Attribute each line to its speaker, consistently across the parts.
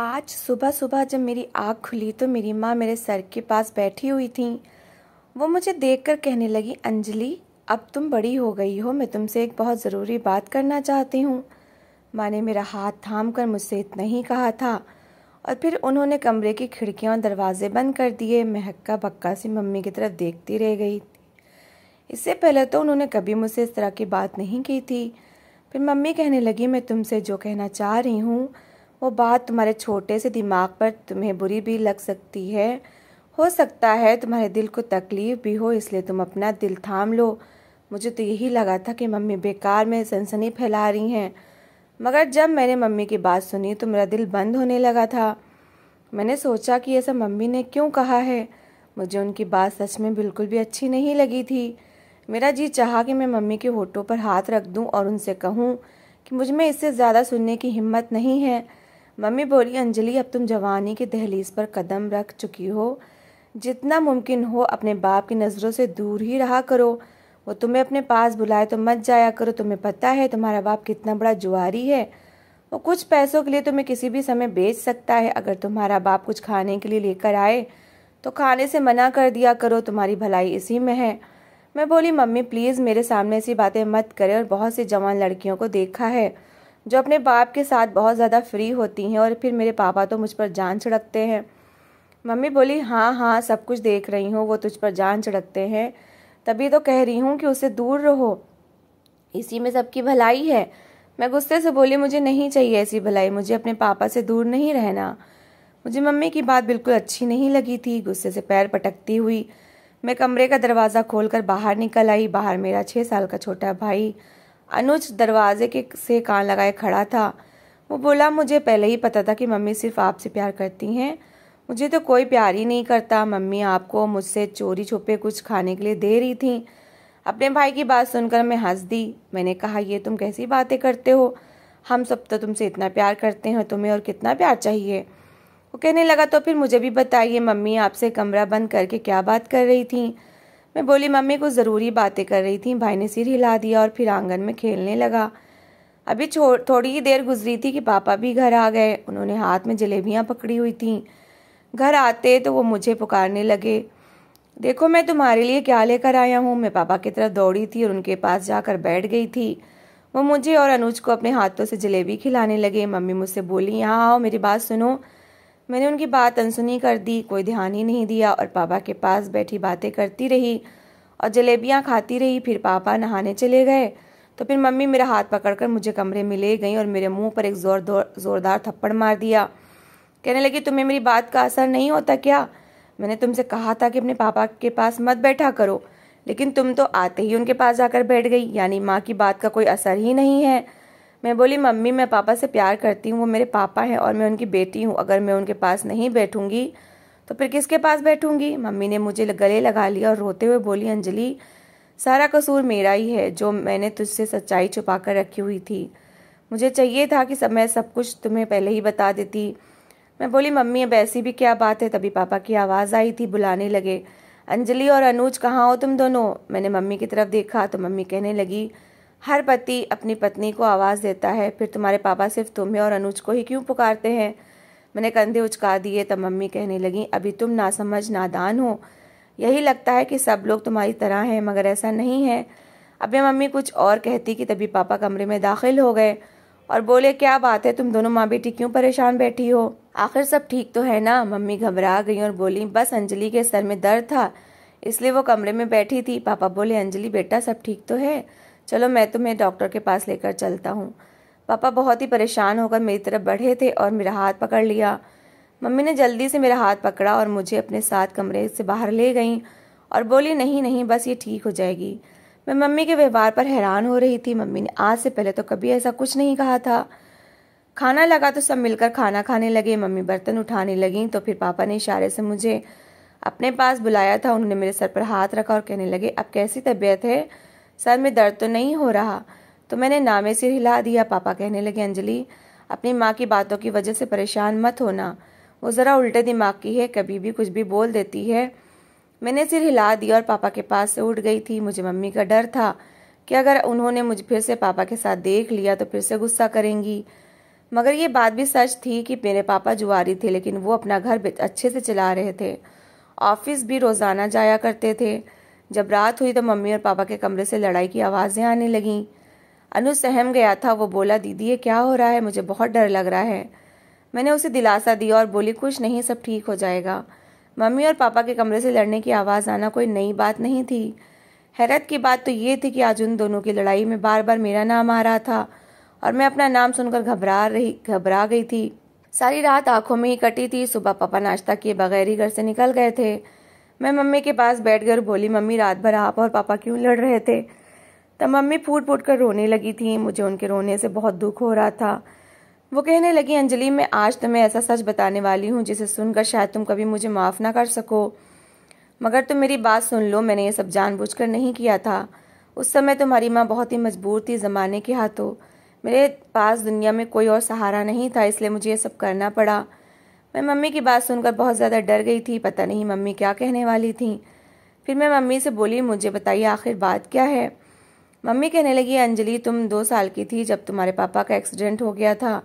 Speaker 1: आज सुबह सुबह जब मेरी आँख खुली तो मेरी माँ मेरे सर के पास बैठी हुई थी वो मुझे देखकर कहने लगी अंजलि अब तुम बड़ी हो गई हो मैं तुमसे एक बहुत ज़रूरी बात करना चाहती हूँ माँ ने मेरा हाथ थाम कर मुझसे इतना ही कहा था और फिर उन्होंने कमरे की खिड़कियाँ और दरवाजे बंद कर दिए मैं हक्का बक्का सी मम्मी की तरफ देखती रह गई इससे पहले तो उन्होंने कभी मुझसे इस तरह की बात नहीं की थी फिर मम्मी कहने लगी मैं तुमसे जो कहना चाह रही हूँ वो बात तुम्हारे छोटे से दिमाग पर तुम्हें बुरी भी लग सकती है हो सकता है तुम्हारे दिल को तकलीफ भी हो इसलिए तुम अपना दिल थाम लो मुझे तो यही लगा था कि मम्मी बेकार में सनसनी फैला रही हैं मगर जब मैंने मम्मी की बात सुनी तो मेरा दिल बंद होने लगा था मैंने सोचा कि ऐसा मम्मी ने क्यों कहा है मुझे उनकी बात सच में बिल्कुल भी अच्छी नहीं लगी थी मेरा जी चाहा कि मैं मम्मी के होठों पर हाथ रख दूं और उनसे कहूं कि मुझ में इससे ज़्यादा सुनने की हिम्मत नहीं है मम्मी बोली अंजलि अब तुम जवानी की दहलीज पर कदम रख चुकी हो जितना मुमकिन हो अपने बाप की नज़रों से दूर ही रहा करो वो तुम्हें अपने पास बुलाए तो मत जाया करो तुम्हें पता है तुम्हारा बाप कितना बड़ा जुआरी है वो कुछ पैसों के लिए तुम्हें किसी भी समय बेच सकता है अगर तुम्हारा बाप कुछ खाने के लिए लेकर आए तो खाने से मना कर दिया करो तुम्हारी भलाई इसी में है मैं बोली मम्मी प्लीज़ मेरे सामने ऐसी बातें मत करें और बहुत सी जवान लड़कियों को देखा है जो अपने बाप के साथ बहुत ज़्यादा फ्री होती हैं और फिर मेरे पापा तो मुझ पर जान छिड़कते हैं मम्मी बोली हाँ हाँ सब कुछ देख रही हूँ वो तुझ पर जान छिड़कते हैं तभी तो कह रही हूँ कि उससे दूर रहो इसी में सबकी भलाई है मैं गुस्से से बोली मुझे नहीं चाहिए ऐसी भलाई मुझे अपने पापा से दूर नहीं रहना मुझे मम्मी की बात बिल्कुल अच्छी नहीं लगी थी गुस्से से पैर पटकती हुई मैं कमरे का दरवाज़ा खोलकर बाहर निकल आई बाहर मेरा छः साल का छोटा भाई अनुज दरवाजे के से कान लगाए खड़ा था वो बोला मुझे पहले ही पता था कि मम्मी सिर्फ आपसे प्यार करती हैं मुझे तो कोई प्यार ही नहीं करता मम्मी आपको मुझसे चोरी छुपे कुछ खाने के लिए दे रही थी अपने भाई की बात सुनकर मैं हंस दी मैंने कहा ये तुम कैसी बातें करते हो हम सब तो तुमसे इतना प्यार करते हैं तुम्हें और कितना प्यार चाहिए वो कहने लगा तो फिर मुझे भी बताइए मम्मी आपसे कमरा बंद करके क्या बात कर रही थी मैं बोली मम्मी कुछ ज़रूरी बातें कर रही थी भाई ने सिर हिला दिया और फिर आंगन में खेलने लगा अभी थोड़ी ही देर गुजरी थी कि पापा भी घर आ गए उन्होंने हाथ में जलेबियाँ पकड़ी हुई थी घर आते तो वो मुझे पुकारने लगे देखो मैं तुम्हारे लिए क्या लेकर आया हूँ मैं पापा की तरफ दौड़ी थी और उनके पास जाकर बैठ गई थी वो मुझे और अनुज को अपने हाथों से जलेबी खिलाने लगे मम्मी मुझसे बोली यहाँ आओ मेरी बात सुनो मैंने उनकी बात अनसुनी कर दी कोई ध्यान ही नहीं दिया और पापा के पास बैठी बातें करती रही और जलेबियाँ खाती रही फिर पापा नहाने चले गए तो फिर मम्मी मेरा हाथ पकड़कर मुझे कमरे में ले गई और मेरे मुंह पर एक जोर जोरदार थप्पड़ मार दिया कहने लगी तुम्हें मेरी बात का असर नहीं होता क्या मैंने तुमसे कहा था कि अपने पापा के पास मत बैठा करो लेकिन तुम तो आते ही उनके पास जाकर बैठ गई यानी माँ की बात का कोई असर ही नहीं है मैं बोली मम्मी मैं पापा से प्यार करती हूँ वो मेरे पापा हैं और मैं उनकी बेटी हूँ अगर मैं उनके पास नहीं बैठूँगी तो फिर किसके पास बैठूँगी मम्मी ने मुझे गले लगा लिया और रोते हुए बोली अंजलि सारा कसूर मेरा ही है जो मैंने तुझसे सच्चाई छुपा कर रखी हुई थी मुझे चाहिए था कि सब मैं सब कुछ तुम्हें पहले ही बता देती मैं बोली मम्मी अब ऐसी भी क्या बात है तभी पापा की आवाज़ आई थी बुलाने लगे अंजलि और अनुज कहाँ हो तुम दोनों मैंने मम्मी की तरफ देखा तो मम्मी कहने लगी हर पति अपनी पत्नी को आवाज़ देता है फिर तुम्हारे पापा सिर्फ तुम्हें और अनुज को ही क्यों पुकारते हैं मैंने कंधे उचका दिए तब मम्मी कहने लगी अभी तुम ना समझ नादान हो यही लगता है कि सब लोग तुम्हारी तरह हैं मगर ऐसा नहीं है अब मैं मम्मी कुछ और कहती कि तभी पापा कमरे में दाखिल हो गए और बोले क्या बात है तुम दोनों माँ बेटी क्यों परेशान बैठी हो आखिर सब ठीक तो है ना मम्मी घबरा गई और बोली बस अंजलि के सर में दर्द था इसलिए वो कमरे में बैठी थी पापा बोले अंजलि बेटा सब ठीक तो है चलो मैं तुम्हें तो डॉक्टर के पास लेकर चलता हूँ पापा बहुत ही परेशान होकर मेरी तरफ बढ़े थे और मेरा हाथ पकड़ लिया मम्मी ने जल्दी से मेरा हाथ पकड़ा और मुझे अपने साथ कमरे से बाहर ले गई और बोली नहीं नहीं बस ये ठीक हो जाएगी मैं मम्मी के व्यवहार पर हैरान हो रही थी मम्मी ने आज से पहले तो कभी ऐसा कुछ नहीं कहा था खाना लगा तो सब मिलकर खाना खाने लगे मम्मी बर्तन उठाने लगी तो फिर पापा ने इशारे से मुझे अपने पास बुलाया था उन्होंने मेरे सर पर हाथ रखा और कहने लगे अब कैसी तबीयत है सर में दर्द तो नहीं हो रहा तो मैंने नामे सिर हिला दिया पापा कहने लगे अंजलि अपनी माँ की बातों की वजह से परेशान मत होना वो ज़रा उल्टे दिमाग की है कभी भी कुछ भी बोल देती है मैंने सिर हिला दिया और पापा के पास से उठ गई थी मुझे मम्मी का डर था कि अगर उन्होंने मुझे फिर से पापा के साथ देख लिया तो फिर से गुस्सा करेंगी मगर ये बात भी सच थी कि मेरे पापा जुआरी थे लेकिन वो अपना घर अच्छे से चला रहे थे ऑफिस भी रोज़ाना जाया करते थे जब रात हुई तो मम्मी और पापा के कमरे से लड़ाई की आवाज़ें आने लगीं अनु सहम गया था वो बोला दीदी ये क्या हो रहा है मुझे बहुत डर लग रहा है मैंने उसे दिलासा दिया और बोली कुछ नहीं सब ठीक हो जाएगा मम्मी और पापा के कमरे से लड़ने की आवाज़ आना कोई नई बात नहीं थी हैरत की बात तो ये थी कि आज उन दोनों की लड़ाई में बार बार मेरा नाम आ रहा था और मैं अपना नाम सुनकर घबरा रही घबरा गई थी सारी रात आंखों में ही कटी थी सुबह पापा नाश्ता किए बगैर ही घर से निकल गए थे मैं मम्मी के पास बैठकर बोली मम्मी रात भर आप और पापा क्यों लड़ रहे थे तब मम्मी फूट फूट कर रोने लगी थी मुझे उनके रोने से बहुत दुख हो रहा था वो कहने लगी अंजलि मैं आज तुम्हें ऐसा सच बताने वाली हूँ जिसे सुनकर शायद तुम कभी मुझे माफ़ ना कर सको मगर तुम मेरी बात सुन लो मैंने ये सब जानबूझकर नहीं किया था उस समय तुम्हारी माँ बहुत ही मजबूर थी ज़माने के हाथों मेरे पास दुनिया में कोई और सहारा नहीं था इसलिए मुझे ये सब करना पड़ा मैं मम्मी की बात सुनकर बहुत ज़्यादा डर गई थी पता नहीं मम्मी क्या कहने वाली थी फिर मैं मम्मी से बोली मुझे बताइए आखिर बात क्या है मम्मी कहने लगी अंजलि तुम दो साल की थी जब तुम्हारे पापा का एक्सीडेंट हो गया था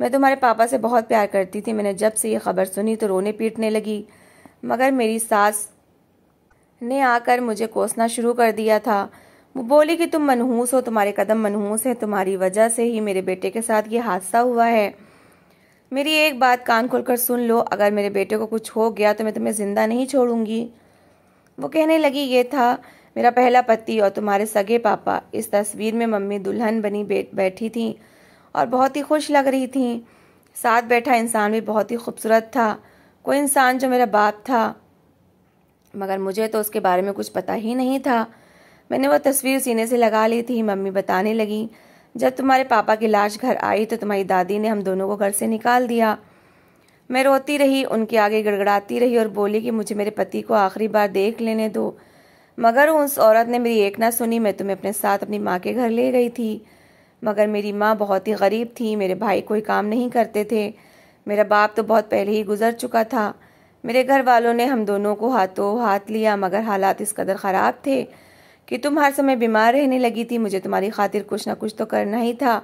Speaker 1: मैं तुम्हारे पापा से बहुत प्यार करती थी मैंने जब से ये खबर सुनी तो रोने पीटने लगी मगर मेरी सास ने आकर मुझे कोसना शुरू कर दिया था वो बोली कि तुम मनहूस हो तुम्हारे कदम मनहूस हैं तुम्हारी वजह से ही मेरे बेटे के साथ ये हादसा हुआ है मेरी एक बात कान खोलकर सुन लो अगर मेरे बेटे को कुछ हो गया तो मैं तुम्हें ज़िंदा नहीं छोड़ूंगी वो कहने लगी ये था मेरा पहला पति और तुम्हारे सगे पापा इस तस्वीर में मम्मी दुल्हन बनी बैठी थी और बहुत ही खुश लग रही थी साथ बैठा इंसान भी बहुत ही खूबसूरत था कोई इंसान जो मेरा बाप था मगर मुझे तो उसके बारे में कुछ पता ही नहीं था मैंने वो तस्वीर सीने से लगा ली थी मम्मी बताने लगी जब तुम्हारे पापा की लाश घर आई तो तुम्हारी दादी ने हम दोनों को घर से निकाल दिया मैं रोती रही उनके आगे गड़गड़ाती रही और बोली कि मुझे मेरे पति को आखिरी बार देख लेने दो मगर उस औरत ने मेरी एक ना सुनी मैं तुम्हें अपने साथ अपनी माँ के घर ले गई थी मगर मेरी माँ बहुत ही गरीब थी मेरे भाई कोई काम नहीं करते थे मेरा बाप तो बहुत पहले ही गुजर चुका था मेरे घर वालों ने हम दोनों को हाथों हाथ लिया मगर हालात इस कदर ख़राब थे कि तुम हर समय बीमार रहने लगी थी मुझे तुम्हारी खातिर कुछ ना कुछ तो करना ही था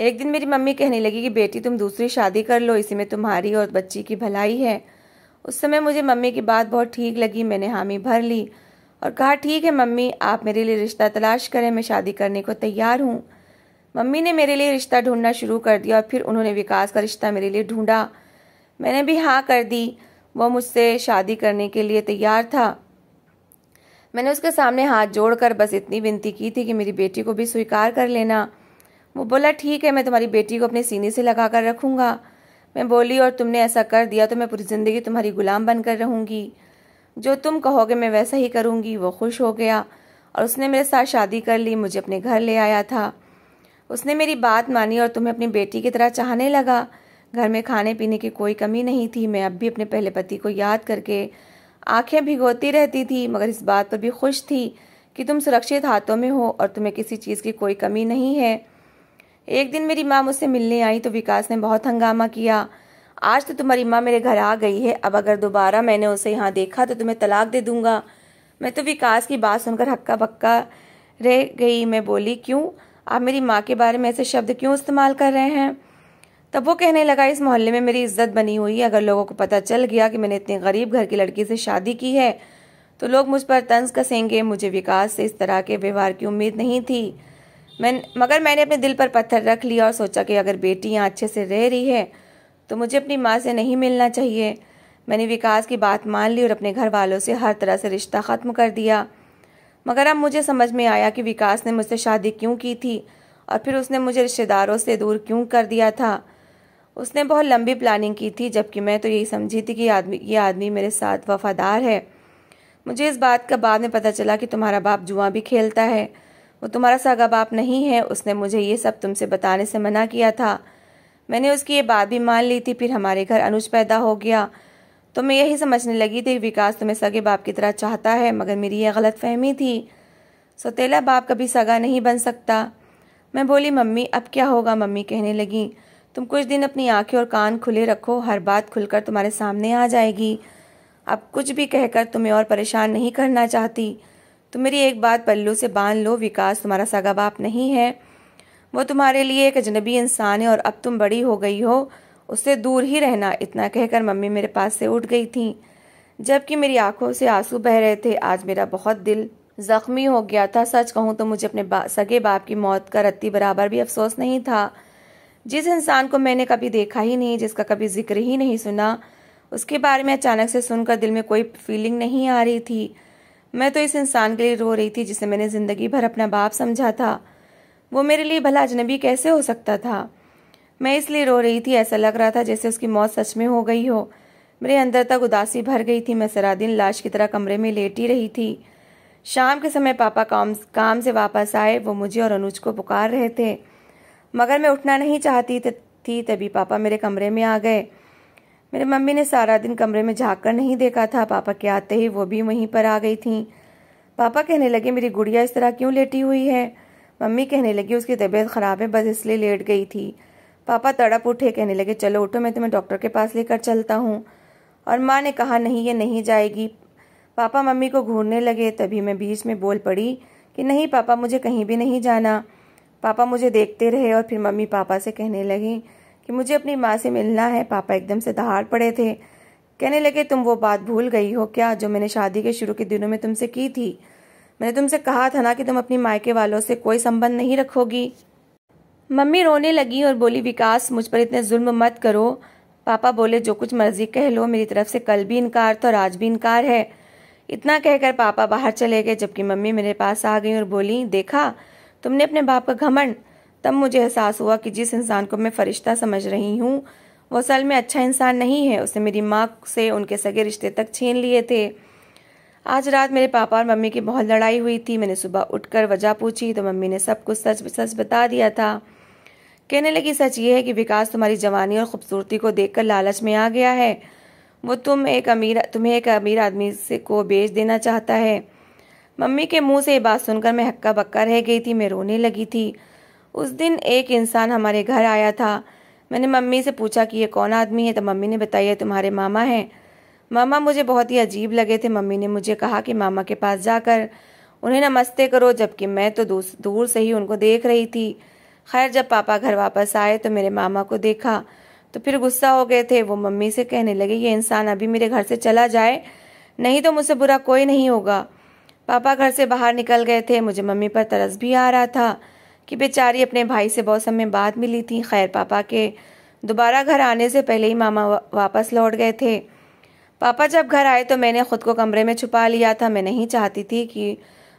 Speaker 1: एक दिन मेरी मम्मी कहने लगी कि बेटी तुम दूसरी शादी कर लो इसी में तुम्हारी और बच्ची की भलाई है उस समय मुझे मम्मी की बात बहुत ठीक लगी मैंने हामी भर ली और कहा ठीक है मम्मी आप मेरे लिए रिश्ता तलाश करें मैं शादी करने को तैयार हूँ मम्मी ने मेरे लिए रिश्ता ढूंढना शुरू कर दिया और फिर उन्होंने विकास का रिश्ता मेरे लिए ढूंढा मैंने भी हाँ कर दी वो मुझसे शादी करने के लिए तैयार था मैंने उसके सामने हाथ जोड़कर बस इतनी विनती की थी कि मेरी बेटी को भी स्वीकार कर लेना वो बोला ठीक है मैं तुम्हारी बेटी को अपने सीने से लगा कर रखूँगा मैं बोली और तुमने ऐसा कर दिया तो मैं पूरी ज़िंदगी तुम्हारी गुलाम बनकर रहूँगी जो तुम कहोगे मैं वैसा ही करूँगी वो खुश हो गया और उसने मेरे साथ शादी कर ली मुझे अपने घर ले आया था उसने मेरी बात मानी और तुम्हें अपनी बेटी की तरह चाहने लगा घर में खाने पीने की कोई कमी नहीं थी मैं अब भी अपने पहले पति को याद करके आंखें भिगोती रहती थी मगर इस बात पर भी खुश थी कि तुम सुरक्षित हाथों में हो और तुम्हें किसी चीज़ की कोई कमी नहीं है एक दिन मेरी माँ मुझसे मिलने आई तो विकास ने बहुत हंगामा किया आज तो तुम्हारी माँ मेरे घर आ गई है अब अगर दोबारा मैंने उसे यहाँ देखा तो तुम्हें तलाक दे दूंगा मैं तो विकास की बात सुनकर हक्का बक्का रह गई मैं बोली क्यों आप मेरी माँ के बारे में ऐसे शब्द क्यों इस्तेमाल कर रहे हैं तब वो कहने लगा इस मोहल्ले में मेरी इज्जत बनी हुई है अगर लोगों को पता चल गया कि मैंने इतने गरीब घर की लड़की से शादी की है तो लोग मुझ पर तंज कसेंगे मुझे विकास से इस तरह के व्यवहार की उम्मीद नहीं थी मैं मगर मैंने अपने दिल पर पत्थर रख लिया और सोचा कि अगर बेटी यहाँ अच्छे से रह रही है तो मुझे अपनी माँ से नहीं मिलना चाहिए मैंने विकास की बात मान ली और अपने घर वालों से हर तरह से रिश्ता ख़त्म कर दिया मगर अब मुझे समझ में आया कि विकास ने मुझसे शादी क्यों की थी और फिर उसने मुझे रिश्तेदारों से दूर क्यों कर दिया था उसने बहुत लंबी प्लानिंग की थी जबकि मैं तो यही समझी थी कि आदमी ये आदमी मेरे साथ वफादार है मुझे इस बात का बाद में पता चला कि तुम्हारा बाप जुआ भी खेलता है वो तुम्हारा सगा बाप नहीं है उसने मुझे ये सब तुमसे बताने से मना किया था मैंने उसकी ये बात भी मान ली थी फिर हमारे घर अनुज पैदा हो गया तो मैं यही समझने लगी थी विकास तुम्हें सगे बाप की तरह चाहता है मगर मेरी यह गलत फहमी थी सौतेला बाप कभी सगा नहीं बन सकता मैं बोली मम्मी अब क्या होगा मम्मी कहने लगी तुम कुछ दिन अपनी आंखें और कान खुले रखो हर बात खुलकर तुम्हारे सामने आ जाएगी अब कुछ भी कहकर तुम्हें और परेशान नहीं करना चाहती तो मेरी एक बात पल्लू से बांध लो विकास तुम्हारा सगा बाप नहीं है वो तुम्हारे लिए एक अजनबी इंसान है और अब तुम बड़ी हो गई हो उससे दूर ही रहना इतना कहकर मम्मी मेरे पास से उठ गई थी जबकि मेरी आंखों से आंसू बह रहे थे आज मेरा बहुत दिल ज़ख्मी हो गया था सच कहूँ तो मुझे अपने बा, सगे बाप की मौत का रत्ती बराबर भी अफसोस नहीं था जिस इंसान को मैंने कभी देखा ही नहीं जिसका कभी जिक्र ही नहीं सुना उसके बारे में अचानक से सुनकर दिल में कोई फीलिंग नहीं आ रही थी मैं तो इस इंसान के लिए रो रही थी जिसे मैंने ज़िंदगी भर अपना बाप समझा था वो मेरे लिए भला अजनबी कैसे हो सकता था मैं इसलिए रो रही थी ऐसा लग रहा था जैसे उसकी मौत सच में हो गई हो मेरे अंदर तक उदासी भर गई थी मैं सरा दिन लाश की तरह कमरे में लेटी रही थी शाम के समय पापा काम काम से वापस आए वो मुझे और अनुज को पुकार रहे थे मगर मैं उठना नहीं चाहती थी तभी पापा मेरे कमरे में आ गए मेरी मम्मी ने सारा दिन कमरे में झाँक कर नहीं देखा था पापा के आते ही वो भी वहीं पर आ गई थी पापा कहने लगे मेरी गुड़िया इस तरह क्यों लेटी हुई है मम्मी कहने लगी उसकी तबीयत ख़राब है बस इसलिए लेट गई थी पापा तड़प उठे कहने लगे चलो उठो मैं तुम्हें डॉक्टर के पास लेकर चलता हूँ और माँ ने कहा नहीं ये नहीं जाएगी पापा मम्मी को घूरने लगे तभी मैं बीच में बोल पड़ी कि नहीं पापा मुझे कहीं भी नहीं जाना पापा मुझे देखते रहे और फिर मम्मी पापा से कहने लगी कि मुझे अपनी माँ से मिलना है पापा एकदम से दहाड़ पड़े थे कहने लगे तुम वो बात भूल गई हो क्या जो मैंने शादी के शुरू के दिनों में तुमसे की थी मैंने तुमसे कहा था ना कि तुम अपनी मायके वालों से कोई संबंध नहीं रखोगी मम्मी रोने लगी और बोली विकास मुझ पर इतने जुल्म मत करो पापा बोले जो कुछ मर्जी कह लो मेरी तरफ से कल भी इनकार था और आज भी इनकार है इतना कहकर पापा बाहर चले गए जबकि मम्मी मेरे पास आ गई और बोली देखा तुमने अपने बाप का घमंड तब मुझे एहसास हुआ कि जिस इंसान को मैं फरिश्ता समझ रही हूँ वो असल में अच्छा इंसान नहीं है उसने मेरी माँ से उनके सगे रिश्ते तक छीन लिए थे आज रात मेरे पापा और मम्मी की बहुत लड़ाई हुई थी मैंने सुबह उठकर वजह पूछी तो मम्मी ने सब कुछ सच सच बता दिया था कहने लगी सच ये है कि विकास तुम्हारी जवानी और खूबसूरती को देखकर लालच में आ गया है वो तुम एक अमीर तुम्हें एक अमीर आदमी से को बेच देना चाहता है मम्मी के मुंह से ये बात सुनकर मैं हक्का बक्का रह गई थी मैं रोने लगी थी उस दिन एक इंसान हमारे घर आया था मैंने मम्मी से पूछा कि ये कौन आदमी है तो मम्मी ने बताया तुम्हारे मामा हैं मामा मुझे बहुत ही अजीब लगे थे मम्मी ने मुझे कहा कि मामा के पास जाकर उन्हें नमस्ते करो जबकि मैं तो दूर से ही उनको देख रही थी खैर जब पापा घर वापस आए तो मेरे मामा को देखा तो फिर गुस्सा हो गए थे वो मम्मी से कहने लगे ये इंसान अभी मेरे घर से चला जाए नहीं तो मुझसे बुरा कोई नहीं होगा पापा घर से बाहर निकल गए थे मुझे मम्मी पर तरस भी आ रहा था कि बेचारी अपने भाई से बहुत समय बाद मिली थी खैर पापा के दोबारा घर आने से पहले ही मामा वापस लौट गए थे पापा जब घर आए तो मैंने ख़ुद को कमरे में छुपा लिया था मैं नहीं चाहती थी कि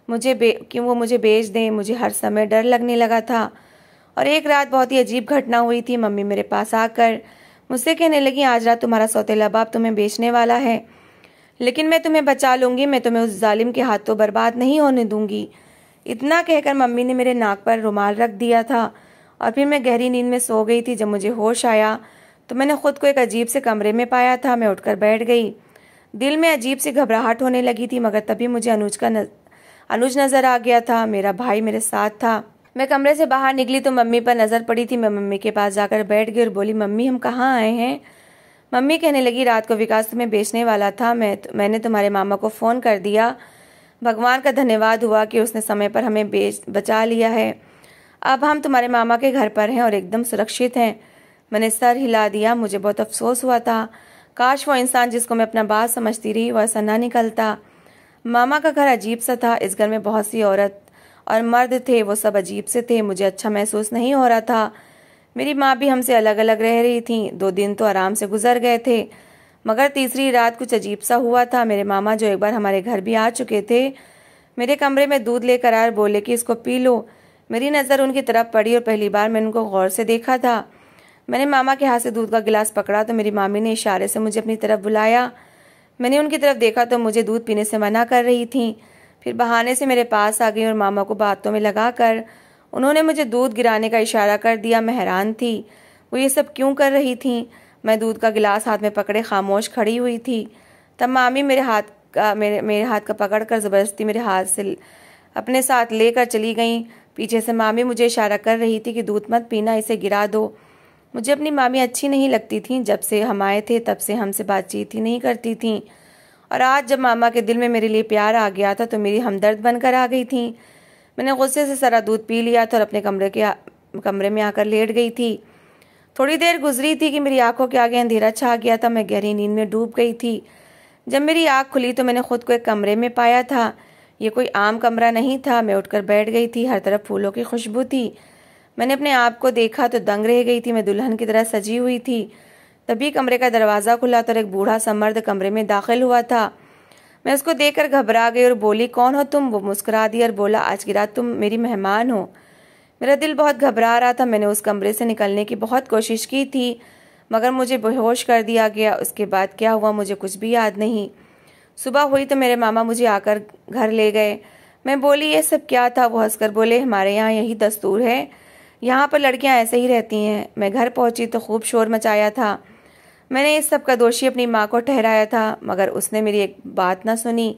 Speaker 1: मुझे कि वो मुझे बेच दें मुझे हर समय डर लगने लगा था और एक रात बहुत ही अजीब घटना हुई थी मम्मी मेरे पास आकर मुझसे कहने लगी आज रात तुम्हारा सौतेला बाप तुम्हें बेचने वाला है लेकिन मैं तुम्हें बचा लूंगी मैं तुम्हें उस जालिम के हाथों बर्बाद नहीं होने दूंगी इतना कहकर मम्मी ने मेरे नाक पर रुमाल रख दिया था और फिर मैं गहरी नींद में सो गई थी जब मुझे होश आया तो मैंने खुद को एक अजीब से कमरे में पाया था मैं उठकर बैठ गई दिल में अजीब सी घबराहट होने लगी थी मगर तभी मुझे अनुज का नज... अनुज नज़र आ गया था मेरा भाई मेरे साथ था मैं कमरे से बाहर निकली तो मम्मी पर नज़र पड़ी थी मैं मम्मी के पास जाकर बैठ गई और बोली मम्मी हम कहाँ आए हैं मम्मी कहने लगी रात को विकास तुम्हें बेचने वाला था मैं मैंने तुम्हारे मामा को फ़ोन कर दिया भगवान का धन्यवाद हुआ कि उसने समय पर हमें बेच बचा लिया है अब हम तुम्हारे मामा के घर पर हैं और एकदम सुरक्षित हैं मैंने सर हिला दिया मुझे बहुत अफसोस हुआ था काश वो इंसान जिसको मैं अपना बात समझती रही वह ऐसा ना निकलता मामा का घर अजीब सा था इस घर में बहुत सी औरत और मर्द थे वो सब अजीब से थे मुझे अच्छा महसूस नहीं हो रहा था मेरी माँ भी हमसे अलग अलग रह रही थी दो दिन तो आराम से गुजर गए थे मगर तीसरी रात कुछ अजीब सा हुआ था मेरे मामा जो एक बार हमारे घर भी आ चुके थे मेरे कमरे में दूध लेकर आए बोले कि इसको पी लो मेरी नज़र उनकी तरफ पड़ी और पहली बार मैंने उनको गौर से देखा था मैंने मामा के हाथ से दूध का गिलास पकड़ा तो मेरी मामी ने इशारे से मुझे अपनी तरफ बुलाया मैंने उनकी तरफ देखा तो मुझे दूध पीने से मना कर रही थी फिर बहाने से मेरे पास आ गई और मामा को बातों में लगा कर उन्होंने मुझे दूध गिराने का इशारा कर दिया मैं हैरान थी वो ये सब क्यों कर रही थी मैं दूध का गिलास हाथ में पकड़े खामोश खड़ी हुई थी तब मामी मेरे हाथ का मेरे मेरे हाथ का पकड़ कर ज़बरदस्ती मेरे हाथ से अपने साथ लेकर चली गई पीछे से मामी मुझे इशारा कर रही थी कि दूध मत पीना इसे गिरा दो मुझे अपनी मामी अच्छी नहीं लगती थी जब से हम आए थे तब से हमसे बातचीत ही नहीं करती थी और आज जब मामा के दिल में मेरे लिए प्यार आ गया था तो मेरी हमदर्द बनकर आ गई थी मैंने गुस्से से सारा दूध पी लिया था और अपने कमरे के कमरे में आकर लेट गई थी थोड़ी देर गुजरी थी कि मेरी आंखों के आगे अंधेरा छा गया था मैं गहरी नींद में डूब गई थी जब मेरी आँख खुली तो मैंने खुद को एक कमरे में पाया था ये कोई आम कमरा नहीं था मैं उठकर बैठ गई थी हर तरफ फूलों की खुशबू थी मैंने अपने आप को देखा तो दंग रह गई थी मैं दुल्हन की तरह सजी हुई थी तभी कमरे का दरवाज़ा खुला तो एक बूढ़ा सा मर्द कमरे में दाखिल हुआ था मैं उसको देखकर घबरा गई और बोली कौन हो तुम वो मुस्कुरा दी और बोला आज की रात तुम मेरी मेहमान हो मेरा दिल बहुत घबरा रहा था मैंने उस कमरे से निकलने की बहुत कोशिश की थी मगर मुझे बेहोश कर दिया गया उसके बाद क्या हुआ मुझे कुछ भी याद नहीं सुबह हुई तो मेरे मामा मुझे आकर घर ले गए मैं बोली ये सब क्या था वो हंसकर बोले हमारे यहाँ यही दस्तूर है यहाँ पर लड़कियाँ ऐसे ही रहती हैं मैं घर पहुँची तो खूब शोर मचाया था मैंने इस सब का दोषी अपनी माँ को ठहराया था मगर उसने मेरी एक बात ना सुनी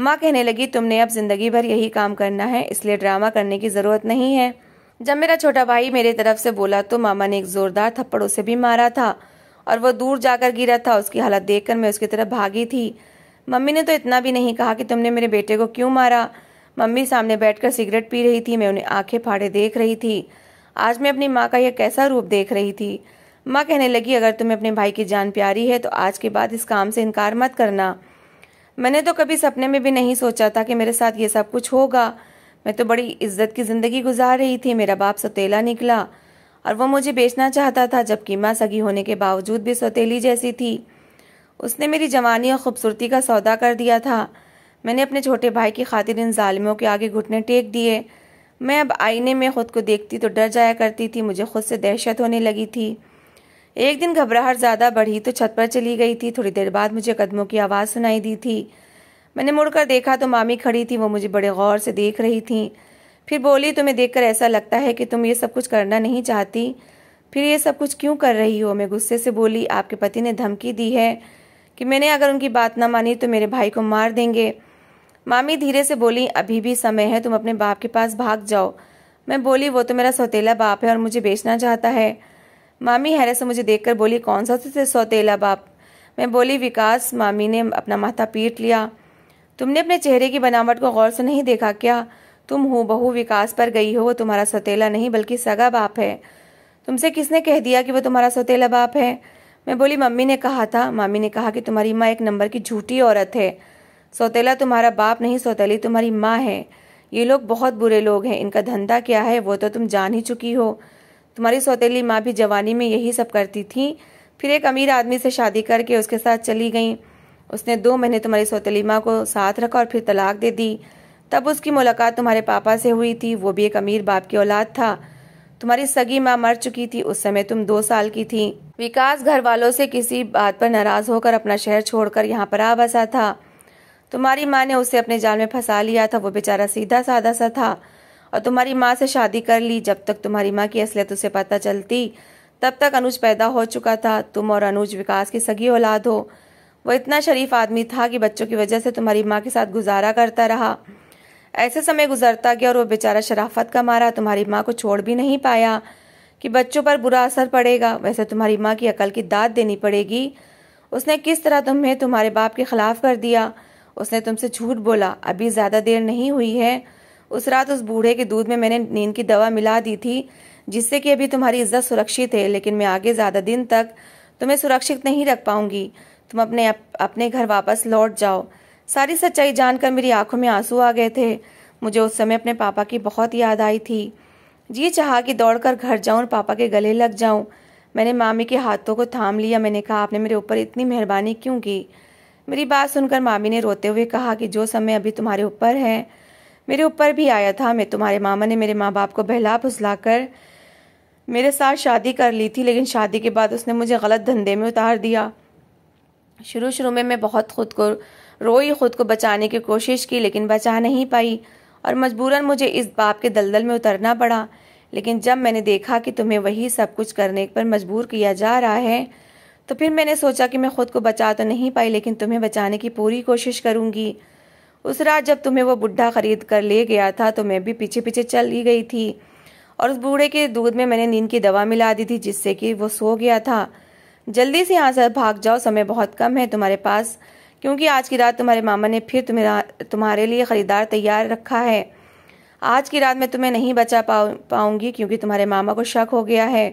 Speaker 1: माँ कहने लगी तुमने अब जिंदगी भर यही काम करना है इसलिए ड्रामा करने की ज़रूरत नहीं है जब मेरा छोटा भाई मेरे तरफ से बोला तो मामा ने एक ज़ोरदार थप्पड़ उसे भी मारा था और वो दूर जाकर गिरा था उसकी हालत देखकर मैं उसकी तरफ भागी थी मम्मी ने तो इतना भी नहीं कहा कि तुमने मेरे बेटे को क्यों मारा मम्मी सामने बैठकर सिगरेट पी रही थी मैं उन्हें आंखें फाड़े देख रही थी आज मैं अपनी माँ का यह कैसा रूप देख रही थी माँ कहने लगी अगर तुम्हें अपने भाई की जान प्यारी है तो आज के बाद इस काम से इनकार मत करना मैंने तो कभी सपने में भी नहीं सोचा था कि मेरे साथ ये सब कुछ होगा मैं तो बड़ी इज्जत की ज़िंदगी गुजार रही थी मेरा बाप सतीला निकला और वो मुझे बेचना चाहता था जबकि माँ सगी होने के बावजूद भी सतीली जैसी थी उसने मेरी जवानी और ख़ूबसूरती का सौदा कर दिया था मैंने अपने छोटे भाई की खातिर इन ालमियों के आगे घुटने टेक दिए मैं अब आईने में ख़ुद को देखती तो डर जाया करती थी मुझे खुद से दहशत होने लगी थी एक दिन घबराहट ज़्यादा बढ़ी तो छत पर चली गई थी थोड़ी देर बाद मुझे कदमों की आवाज़ सुनाई दी थी मैंने मुड़कर देखा तो मामी खड़ी थी वो मुझे बड़े गौर से देख रही थी फिर बोली तुम्हें देखकर ऐसा लगता है कि तुम ये सब कुछ करना नहीं चाहती फिर ये सब कुछ क्यों कर रही हो मैं गुस्से से बोली आपके पति ने धमकी दी है कि मैंने अगर उनकी बात ना मानी तो मेरे भाई को मार देंगे मामी धीरे से बोली अभी भी समय है तुम अपने बाप के पास भाग जाओ मैं बोली वो तो मेरा सौतेला बाप है और मुझे बेचना चाहता है मामी हैरत से मुझे देखकर बोली कौन सा से सौतेला बाप मैं बोली विकास मामी ने अपना माथा पीट लिया तुमने अपने चेहरे की बनावट को गौर से नहीं देखा क्या तुम हो बहु विकास पर गई हो वो तुम्हारा सौतेला नहीं बल्कि सगा बाप है तुमसे किसने कह दिया कि वो तुम्हारा सौतेला बाप है मैं बोली मम्मी ने कहा था मामी ने कहा कि तुम्हारी माँ एक नंबर की झूठी औरत है सौतेला तुम्हारा बाप नहीं सौतेली तुम्हारी माँ है ये लोग बहुत बुरे लोग हैं इनका धंधा क्या है वो तो तुम जान ही चुकी हो तुम्हारी सौतेली माँ भी जवानी में यही सब करती थी फिर एक अमीर आदमी से शादी करके उसके साथ चली गई उसने दो महीने तुम्हारी सौतेली माँ को साथ रखा और फिर तलाक दे दी तब उसकी मुलाकात तुम्हारे पापा से हुई थी वो भी एक अमीर बाप की औलाद था तुम्हारी सगी माँ मर चुकी थी उस समय तुम दो साल की थी विकास घर वालों से किसी बात पर नाराज होकर अपना शहर छोड़कर यहाँ पर आ बसा था तुम्हारी माँ ने उसे अपने जाल में फंसा लिया था वो बेचारा सीधा साधा सा था और तुम्हारी माँ से शादी कर ली जब तक तुम्हारी माँ की असलियत उसे पता चलती तब तक अनुज पैदा हो चुका था तुम और अनुज विकास की सगी औलाद हो वो इतना शरीफ आदमी था कि बच्चों की वजह से तुम्हारी माँ के साथ गुजारा करता रहा ऐसे समय गुजरता गया और वो बेचारा शराफत का मारा तुम्हारी माँ को छोड़ भी नहीं पाया कि बच्चों पर बुरा असर पड़ेगा वैसे तुम्हारी माँ की अकल की दाद देनी पड़ेगी उसने किस तरह तुम्हें तुम्हारे बाप के खिलाफ कर दिया उसने तुमसे झूठ बोला अभी ज़्यादा देर नहीं हुई है उस रात उस बूढ़े के दूध में मैंने नींद की दवा मिला दी थी जिससे कि अभी तुम्हारी इज्जत सुरक्षित है लेकिन मैं आगे ज़्यादा दिन तक तुम्हें सुरक्षित नहीं रख पाऊंगी तुम अपने अप, अपने घर वापस लौट जाओ सारी सच्चाई जानकर मेरी आंखों में आंसू आ गए थे मुझे उस समय अपने पापा की बहुत याद आई थी जी चाह कि दौड़कर घर जाऊं और पापा के गले लग जाऊं मैंने मामी के हाथों को थाम लिया मैंने कहा आपने मेरे ऊपर इतनी मेहरबानी क्यों की मेरी बात सुनकर मामी ने रोते हुए कहा कि जो समय अभी तुम्हारे ऊपर है मेरे ऊपर भी आया था मैं तुम्हारे मामा ने मेरे माँ बाप को बहला फुसला कर मेरे साथ शादी कर ली थी लेकिन शादी के बाद उसने मुझे गलत धंधे में उतार दिया शुरू शुरू में मैं बहुत खुद को रोई खुद को बचाने की कोशिश की लेकिन बचा नहीं पाई और मजबूरन मुझे इस बाप के दलदल में उतरना पड़ा लेकिन जब मैंने देखा कि तुम्हें वही सब कुछ करने पर मजबूर किया जा रहा है तो फिर मैंने सोचा कि मैं खुद को बचा तो नहीं पाई लेकिन तुम्हें बचाने की पूरी कोशिश करूंगी उस रात जब तुम्हें वो बुढ़ा खरीद कर ले गया था तो मैं भी पीछे पीछे चल ही गई थी और उस बूढ़े के दूध में मैंने नींद की दवा मिला दी थी जिससे कि वो सो गया था जल्दी से यहाँ से भाग जाओ समय बहुत कम है तुम्हारे पास क्योंकि आज की रात तुम्हारे मामा ने फिर तुम्हें तुम्हारे लिए ख़रीदार तैयार रखा है आज की रात मैं तुम्हें नहीं बचा पाऊंगी क्योंकि तुम्हारे मामा को शक हो गया है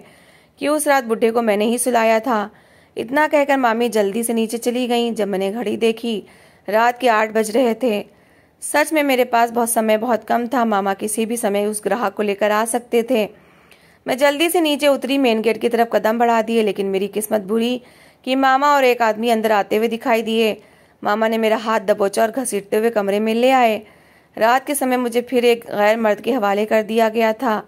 Speaker 1: कि उस रात बुढ़े को मैंने ही सुलाया था इतना कहकर मामी जल्दी से नीचे चली गई जब मैंने घड़ी देखी रात के आठ बज रहे थे सच में मेरे पास बहुत समय बहुत कम था मामा किसी भी समय उस ग्राहक को लेकर आ सकते थे मैं जल्दी से नीचे उतरी मेन गेट की तरफ कदम बढ़ा दिए लेकिन मेरी किस्मत बुरी कि मामा और एक आदमी अंदर आते हुए दिखाई दिए मामा ने मेरा हाथ दबोचा और घसीटते हुए कमरे में ले आए रात के समय मुझे फिर एक गैर मर्द के हवाले कर दिया गया था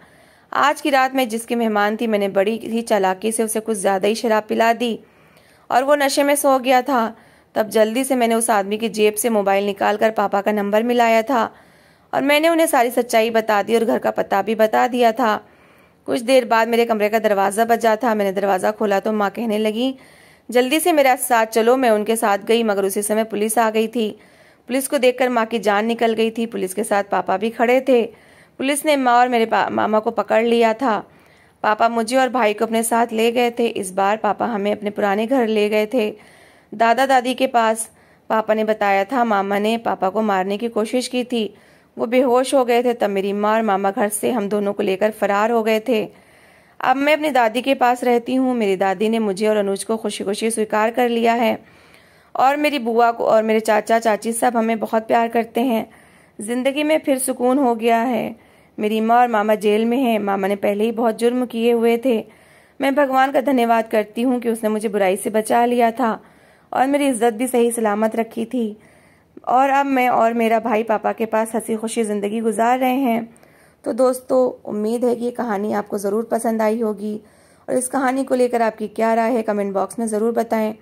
Speaker 1: आज की रात में जिसकी मेहमान थी मैंने बड़ी ही चालाकी से उसे कुछ ज़्यादा ही शराब पिला दी और वो नशे में सो गया था तब जल्दी से मैंने उस आदमी की जेब से मोबाइल निकाल कर पापा का नंबर मिलाया था और मैंने उन्हें सारी सच्चाई बता दी और घर का पता भी बता दिया था कुछ देर बाद मेरे कमरे का दरवाज़ा बजा था मैंने दरवाज़ा खोला तो माँ कहने लगी जल्दी से मेरा साथ चलो मैं उनके साथ गई मगर उसी समय पुलिस आ गई थी पुलिस को देखकर माँ की जान निकल गई थी पुलिस के साथ पापा भी खड़े थे पुलिस ने माँ और मेरे मामा को पकड़ लिया था पापा मुझे और भाई को अपने साथ ले गए थे इस बार पापा हमें अपने पुराने घर ले गए थे दादा दादी के पास पापा ने बताया था मामा ने पापा को मारने की कोशिश की थी वो बेहोश हो गए थे तब मेरी माँ और मामा घर से हम दोनों को लेकर फरार हो गए थे अब मैं अपनी दादी के पास रहती हूँ मेरी दादी ने मुझे और अनुज को खुशी खुशी स्वीकार कर लिया है और मेरी बुआ को और मेरे चाचा चाची सब हमें बहुत प्यार करते हैं ज़िंदगी में फिर सुकून हो गया है मेरी माँ और मामा जेल में हैं मामा ने पहले ही बहुत जुर्म किए हुए थे मैं भगवान का धन्यवाद करती हूँ कि उसने मुझे बुराई से बचा लिया था और मेरी इज्जत भी सही सलामत रखी थी और अब मैं और मेरा भाई पापा के पास हंसी खुशी ज़िंदगी गुजार रहे हैं तो दोस्तों उम्मीद है कि ये कहानी आपको ज़रूर पसंद आई होगी और इस कहानी को लेकर आपकी क्या राय है कमेंट बॉक्स में ज़रूर बताएं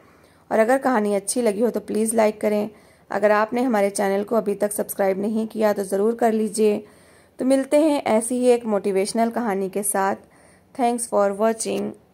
Speaker 1: और अगर कहानी अच्छी लगी हो तो प्लीज़ लाइक करें अगर आपने हमारे चैनल को अभी तक सब्सक्राइब नहीं किया तो ज़रूर कर लीजिए तो मिलते हैं ऐसी ही एक मोटिवेशनल कहानी के साथ थैंक्स फॉर वॉचिंग